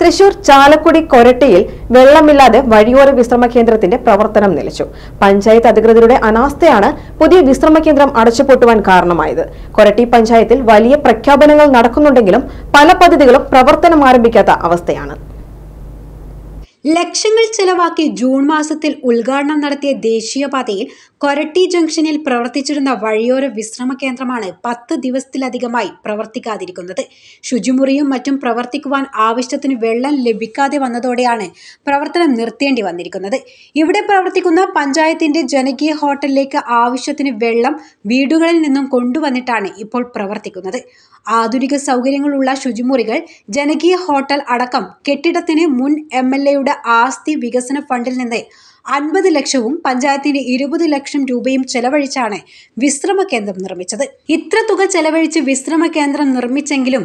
തൃശൂർ ചാലക്കുടി കൊരട്ടയിൽ വെള്ളമില്ലാതെ വഴിയോര വിശ്രമ കേന്ദ്രത്തിന്റെ പ്രവർത്തനം നിലച്ചു പഞ്ചായത്ത് അധികൃതരുടെ അനാസ്ഥയാണ് പുതിയ വിശ്രമ കേന്ദ്രം അടച്ചുപൂട്ടുവാൻ കാരണമായത് കൊരട്ടി പഞ്ചായത്തിൽ വലിയ പ്രഖ്യാപനങ്ങൾ നടക്കുന്നുണ്ടെങ്കിലും പല പദ്ധതികളും പ്രവർത്തനം ആരംഭിക്കാത്ത അവസ്ഥയാണ് ലക്ഷങ്ങൾ ചെലവാക്കി ജൂൺ മാസത്തിൽ ഉദ്ഘാടനം നടത്തിയ ദേശീയപാതയിൽ കൊരട്ടി ജംഗ്ഷനിൽ പ്രവർത്തിച്ചിരുന്ന വഴിയോര വിശ്രമ കേന്ദ്രമാണ് പത്ത് ദിവസത്തിലധികമായി പ്രവർത്തിക്കാതിരിക്കുന്നത് ശുചിമുറിയും മറ്റും പ്രവർത്തിക്കുവാൻ ആവശ്യത്തിന് വെള്ളം ലഭിക്കാതെ വന്നതോടെയാണ് പ്രവർത്തനം നിർത്തേണ്ടി വന്നിരിക്കുന്നത് ഇവിടെ പ്രവർത്തിക്കുന്ന പഞ്ചായത്തിന്റെ ജനകീയ ഹോട്ടലിലേക്ക് ആവശ്യത്തിന് വെള്ളം വീടുകളിൽ നിന്നും കൊണ്ടുവന്നിട്ടാണ് ഇപ്പോൾ പ്രവർത്തിക്കുന്നത് ആധുനിക സൗകര്യങ്ങളുള്ള ശുചിമുറികൾ ജനകീയ ഹോട്ടൽ അടക്കം കെട്ടിടത്തിന് മുൻ എം എൽ എയുടെ ഫണ്ട് ആസ്തി വികസന ഫണ്ടിൽ നിന്ന് അൻപത് ലക്ഷവും പഞ്ചായത്തിന് ഇരുപത് ലക്ഷം രൂപയും ചെലവഴിച്ചാണ് വിശ്രമ കേന്ദ്രം നിർമ്മിച്ചത് ഇത്ര തുക ചെലവഴിച്ച് വിശ്രമ കേന്ദ്രം നിർമ്മിച്ചെങ്കിലും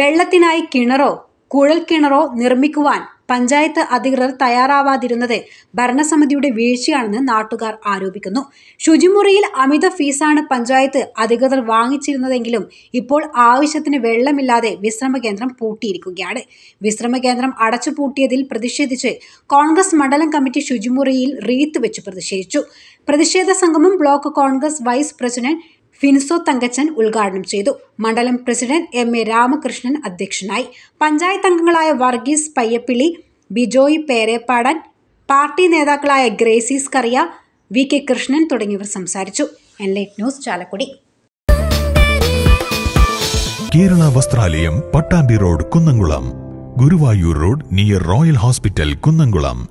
വെള്ളത്തിനായി കിണറോ കുഴൽ കിണറോ നിർമ്മിക്കുവാൻ പഞ്ചായത്ത് അധികൃതർ തയ്യാറാവാതിരുന്നത് ഭരണസമിതിയുടെ വീഴ്ചയാണെന്ന് നാട്ടുകാർ ആരോപിക്കുന്നു ശുചിമുറിയിൽ അമിത ഫീസാണ് പഞ്ചായത്ത് അധികൃതർ വാങ്ങിച്ചിരുന്നതെങ്കിലും ഇപ്പോൾ ആവശ്യത്തിന് വെള്ളമില്ലാതെ വിശ്രമ കേന്ദ്രം പൂട്ടിയിരിക്കുകയാണ് വിശ്രമ കേന്ദ്രം അടച്ചുപൂട്ടിയതിൽ പ്രതിഷേധിച്ച് കോൺഗ്രസ് മണ്ഡലം കമ്മിറ്റി ശുചിമുറിയിൽ റീത്ത് വെച്ച് പ്രതിഷേധിച്ചു പ്രതിഷേധ സംഗമം block Congress vice president Finso Thankachan ഉദ്ഘാടനം ചെയ്തു മണ്ഡലം പ്രസിഡന്റ് എം എ രാമകൃഷ്ണൻ അധ്യക്ഷനായി പഞ്ചായത്ത് അംഗങ്ങളായ വർഗീസ് പയ്യപ്പിള്ളി ബിജോയ് പേരേപ്പാടൻ പാർട്ടി നേതാക്കളായ ഗ്രേസീസ് കറിയ വി കെ കൃഷ്ണൻ തുടങ്ങിയവർ സംസാരിച്ചു enlight news Chalakudy Kerala Vasthralayam Pattambi road Kunnamkulam Guruvayur road near royal hospital Kunnamkulam